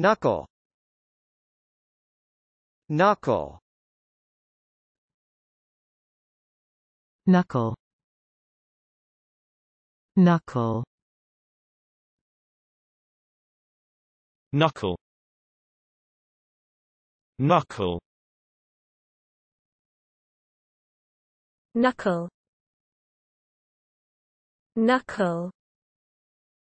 Knuckle Knuckle Knuckle Knuckle Knuckle Knuckle Knuckle Knuckle